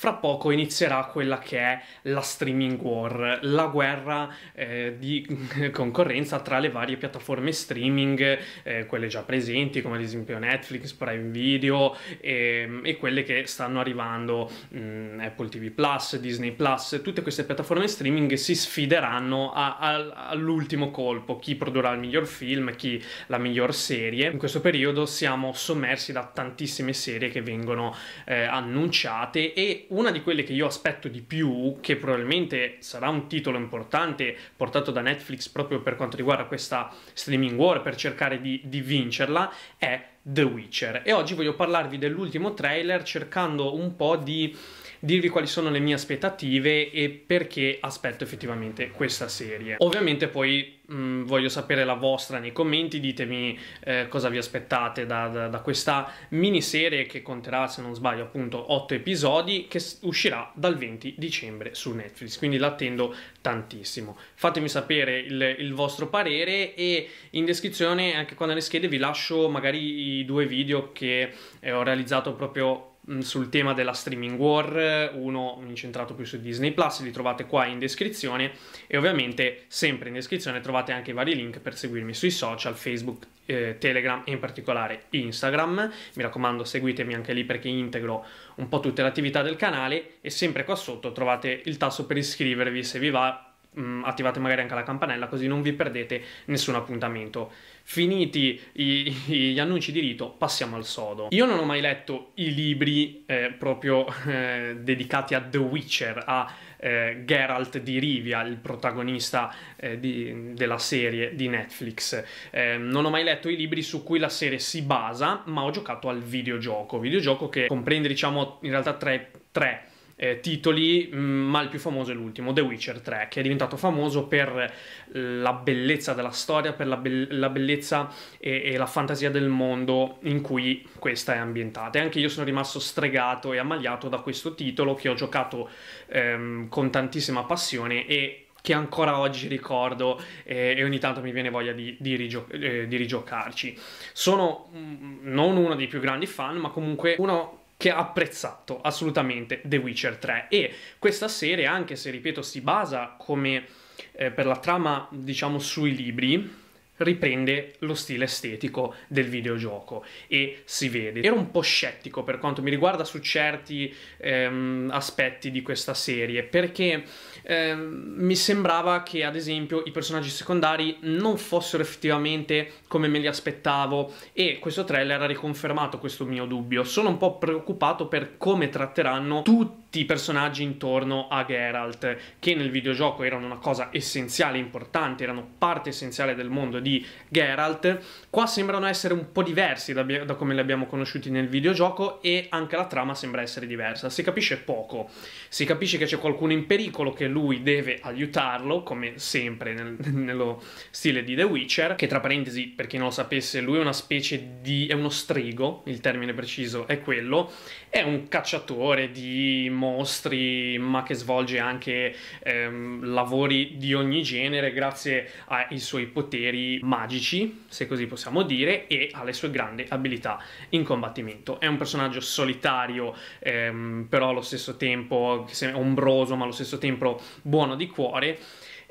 fra poco inizierà quella che è la streaming war, la guerra eh, di concorrenza tra le varie piattaforme streaming, eh, quelle già presenti come ad esempio Netflix, Prime Video eh, e quelle che stanno arrivando, mh, mm, Apple TV Plus, Disney Plus, tutte queste piattaforme streaming si sfideranno a, a, all'ultimo colpo, chi produrrà il miglior film, chi la miglior serie. In questo periodo siamo sommersi da tantissime serie che vengono eh, annunciate e una di quelle che io aspetto di più, che probabilmente sarà un titolo importante portato da Netflix proprio per quanto riguarda questa streaming war, per cercare di, di vincerla, è The Witcher. E oggi voglio parlarvi dell'ultimo trailer cercando un po' di dirvi quali sono le mie aspettative e perché aspetto effettivamente questa serie. Ovviamente poi mh, mm, voglio sapere la vostra nei commenti, ditemi eh, cosa vi aspettate da, da, da questa miniserie che conterà, se non sbaglio, appunto 8 episodi che uscirà dal 20 dicembre su Netflix, quindi l'attendo tantissimo. Fatemi sapere il, il vostro parere e in descrizione, anche qua nelle schede, vi lascio magari i due video che eh, ho realizzato proprio Mm, sul tema della streaming war, uno incentrato più su Disney Plus, li trovate qua in descrizione e ovviamente sempre in descrizione trovate anche i vari link per seguirmi sui social, Facebook, eh, Telegram e in particolare Instagram. Mi raccomando, seguitemi anche lì perché integro un po' tutte le attività del canale e sempre qua sotto trovate il tasto per iscrivervi se vi va mh, mm, attivate magari anche la campanella così non vi perdete nessun appuntamento. Finiti i, gli annunci di rito, passiamo al sodo. Io non ho mai letto i libri eh, proprio eh, dedicati a The Witcher, a eh, Geralt di Rivia, il protagonista eh, di, della serie di Netflix. Eh, non ho mai letto i libri su cui la serie si basa, ma ho giocato al videogioco, videogioco che comprende diciamo in realtà tre, tre eh, titoli, mm, ma il più famoso è l'ultimo, The Witcher 3, che è diventato famoso per la bellezza della storia, per la, be- la bellezza e-, e-, la fantasia del mondo in cui questa è ambientata. E anche io sono rimasto stregato e ammaliato da questo titolo che ho giocato ehm, con tantissima passione e che ancora oggi ricordo eh, e ogni tanto mi viene voglia di, di, rigio- eh, di rigiocarci. Sono mm, non uno dei più grandi fan, ma comunque uno che ha apprezzato assolutamente The Witcher 3 e questa serie, anche se ripeto si basa come eh, per la trama diciamo sui libri, riprende lo stile estetico del videogioco e si vede. Ero un po' scettico per quanto mi riguarda su certi ehm, aspetti di questa serie perché ehm, mi sembrava che ad esempio i personaggi secondari non fossero effettivamente come me li aspettavo e questo trailer ha riconfermato questo mio dubbio. Sono un po' preoccupato per come tratteranno tutti tutti personaggi intorno a Geralt, che nel videogioco erano una cosa essenziale, importante, erano parte essenziale del mondo di Geralt, qua sembrano essere un po' diversi da, da come li abbiamo conosciuti nel videogioco e anche la trama sembra essere diversa. Si capisce poco, si capisce che c'è qualcuno in pericolo, che lui deve aiutarlo, come sempre nel, nello stile di The Witcher, che tra parentesi, per chi non lo sapesse, lui è una specie di... è uno strigo, il termine preciso è quello, è un cacciatore di mostri, ma che svolge anche ehm, lavori di ogni genere grazie ai suoi poteri magici, se così possiamo dire, e alle sue grandi abilità in combattimento. È un personaggio solitario, ehm, però allo stesso tempo ombroso, ma allo stesso tempo buono di cuore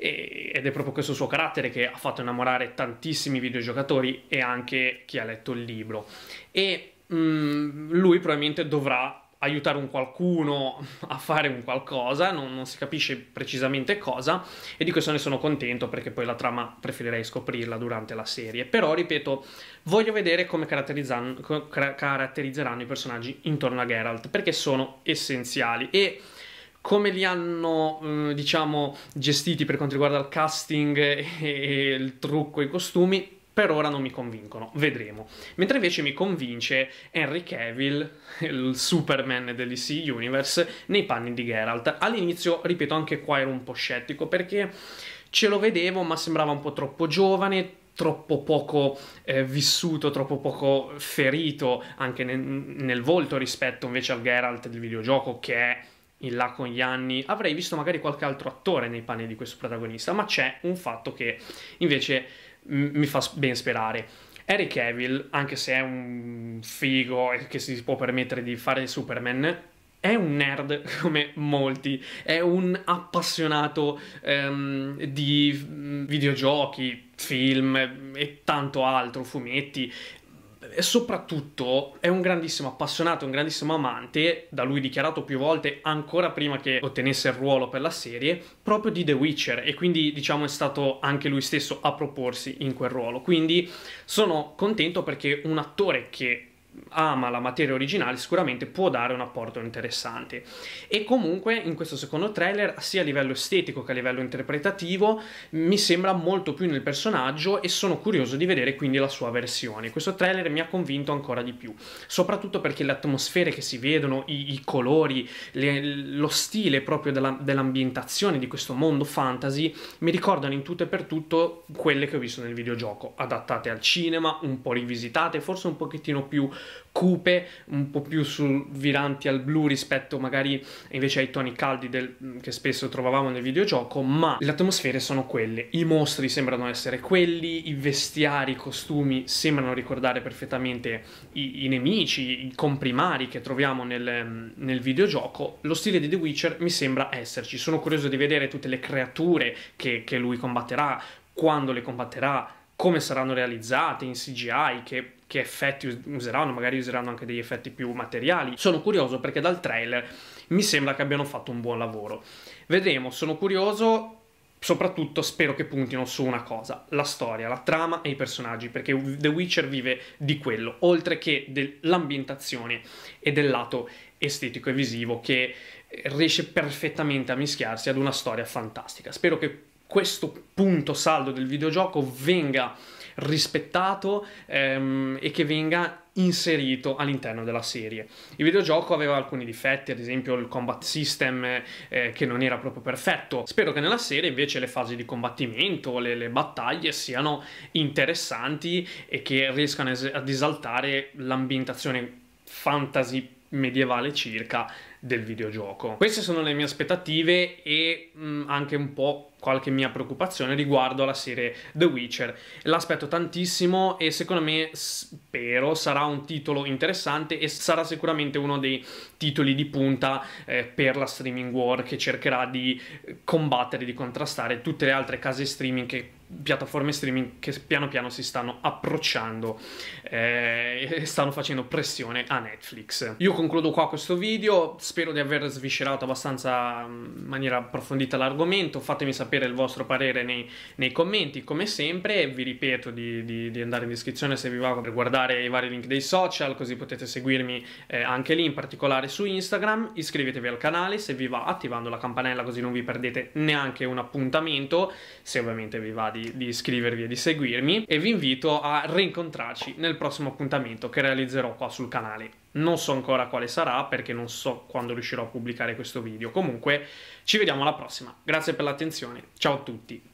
ed è proprio questo suo carattere che ha fatto innamorare tantissimi videogiocatori e anche chi ha letto il libro. E mh, mm, lui probabilmente dovrà aiutare un qualcuno a fare un qualcosa, non, non, si capisce precisamente cosa, e di questo ne sono contento perché poi la trama preferirei scoprirla durante la serie. Però, ripeto, voglio vedere come caratterizzeranno i personaggi intorno a Geralt, perché sono essenziali e come li hanno, mm, diciamo, gestiti per quanto riguarda il casting e il trucco e i costumi, per ora non mi convincono, vedremo. Mentre invece mi convince Henry Cavill, il Superman dell'EC Universe, nei panni di Geralt. All'inizio, ripeto, anche qua ero un po' scettico perché ce lo vedevo, ma sembrava un po' troppo giovane, troppo poco eh, vissuto, troppo poco ferito anche nel, nel volto rispetto invece al Geralt del videogioco che è in là con gli anni, avrei visto magari qualche altro attore nei panni di questo protagonista, ma c'è un fatto che invece mi fa ben sperare. Eric Cavill, anche se è un figo e che si può permettere di fare il Superman, è un nerd come molti, è un appassionato um, di mm, videogiochi, film e tanto altro, fumetti, e soprattutto è un grandissimo appassionato, un grandissimo amante, da lui dichiarato più volte ancora prima che ottenesse il ruolo per la serie, proprio di The Witcher e quindi diciamo è stato anche lui stesso a proporsi in quel ruolo. Quindi sono contento perché un attore che ama la materia originale sicuramente può dare un apporto interessante e comunque in questo secondo trailer sia a livello estetico che a livello interpretativo mi sembra molto più nel personaggio e sono curioso di vedere quindi la sua versione questo trailer mi ha convinto ancora di più soprattutto perché le atmosfere che si vedono i, i colori le, lo stile proprio della, dell'ambientazione di questo mondo fantasy mi ricordano in tutto e per tutto quelle che ho visto nel videogioco adattate al cinema un po' rivisitate forse un pochettino più cupe, un po' più sul viranti al blu rispetto magari invece ai toni caldi del, mm, che spesso trovavamo nel videogioco, ma le atmosfere sono quelle, i mostri sembrano essere quelli, i vestiari, i costumi sembrano ricordare perfettamente i, i nemici, i comprimari che troviamo nel, mm, nel videogioco, lo stile di The Witcher mi sembra esserci, sono curioso di vedere tutte le creature che, che lui combatterà, quando le combatterà, come saranno realizzate in CGI, che che effetti useranno, magari useranno anche degli effetti più materiali. Sono curioso perché dal trailer mi sembra che abbiano fatto un buon lavoro. Vedremo, sono curioso soprattutto spero che puntino su una cosa, la storia, la trama e i personaggi, perché The Witcher vive di quello, oltre che dell'ambientazione e del lato estetico e visivo che riesce perfettamente a mischiarsi ad una storia fantastica. Spero che questo punto saldo del videogioco venga rispettato ehm, e che venga inserito all'interno della serie. Il videogioco aveva alcuni difetti, ad esempio il combat system eh, che non era proprio perfetto. Spero che nella serie invece le fasi di combattimento, le, le battaglie siano interessanti e che riescano es- ad esaltare l'ambientazione fantasy medievale circa del videogioco. Queste sono le mie aspettative e mh, mm, anche un po' qualche mia preoccupazione riguardo alla serie The Witcher. L'aspetto tantissimo e secondo me spero sarà un titolo interessante e sarà sicuramente uno dei titoli di punta eh, per la streaming war che cercherà di combattere, di contrastare tutte le altre case streaming che piattaforme streaming che piano piano si stanno approcciando eh, e stanno facendo pressione a Netflix. Io concludo qua questo video, spero di aver sviscerato abbastanza mm, in maniera approfondita l'argomento, fatemi sapere il vostro parere nei, nei commenti, come sempre vi ripeto di, di, di, andare in descrizione se vi va per guardare i vari link dei social, così potete seguirmi eh, anche lì, in particolare su Instagram, iscrivetevi al canale se vi va attivando la campanella così non vi perdete neanche un appuntamento, se ovviamente vi va di di, di iscrivervi e di seguirmi e vi invito a rincontrarci nel prossimo appuntamento che realizzerò qua sul canale. Non so ancora quale sarà perché non so quando riuscirò a pubblicare questo video. Comunque ci vediamo alla prossima. Grazie per l'attenzione. Ciao a tutti.